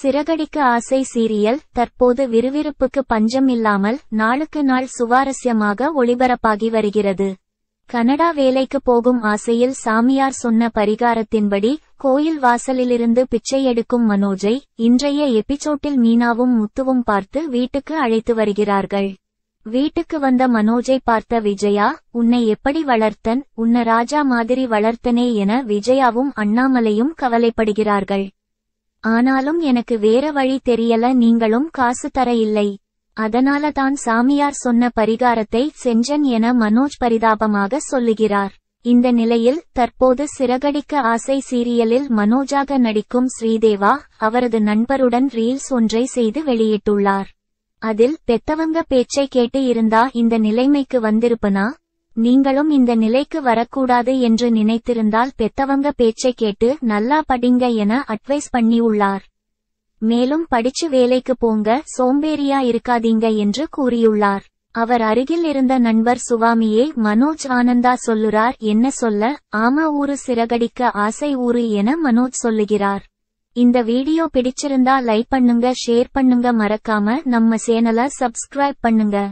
சிறகடிக்க ஆசை சீரியல் தற்போது விறுவிறுப்புக்கு பஞ்சம் இல்லாமல் நாளுக்கு நாள் சுவாரஸ்யமாக ஒளிபரப்பாகி வருகிறது கனடா வேலைக்கு போகும் ஆசையில் சாமியார் சொன்ன பரிகாரத்தின்படி கோயில் வாசலிலிருந்து பிச்சை எடுக்கும் மனோஜை இன்றைய எபிசோட்டில் மீனாவும் முத்துவும் பார்த்து வீட்டுக்கு அழைத்து வருகிறார்கள் வீட்டுக்கு வந்த மனோஜை பார்த்த விஜயா உன்னை எப்படி வளர்த்தன் உன்ன ராஜா மாதிரி வளர்த்தனே என விஜயாவும் அண்ணாமலையும் கவலைப்படுகிறார்கள் ஆனாலும் எனக்கு வேற வழி தெரியல நீங்களும் காசு தர இல்லை அதனால தான் சாமியார் சொன்ன பரிகாரத்தை செஞ்சன் என மனோஜ் பரிதாபமாக சொல்லுகிறார் இந்த நிலையில் தற்போது சிறகடிக்க ஆசை சீரியலில் மனோஜாக நடிக்கும் ஸ்ரீதேவா அவரது நண்பருடன் ரீல்ஸ் ஒன்றை செய்து வெளியிட்டுள்ளார் அதில் பெத்தவங்க பேச்சை கேட்டு இருந்தா இந்த நிலைமைக்கு வந்திருப்பனா நீங்களும் இந்த நிலைக்கு வரக்கூடாது என்று நினைத்திருந்தால் பெத்தவங்க பேச்சை கேட்டு நல்லா படிங்க என அட்வைஸ் பண்ணி உள்ளார் மேலும் படிச்சு வேலைக்கு போங்க சோம்பேறியா இருக்காதீங்க என்று கூறியுள்ளார் அவர் அருகில் இருந்த நண்பர் சுவாமியே மனோஜ் ஆனந்தா சொல்லுறார் என்ன சொல்ல ஆமா ஊரு சிறகடிக்க ஆசை ஊரு என மனோஜ் சொல்லுகிறார் இந்த வீடியோ பிடிச்சிருந்தா லைக் பண்ணுங்க ஷேர் பண்ணுங்க மறக்காம நம்ம சேனல சப்ஸ்கிரைப் பண்ணுங்க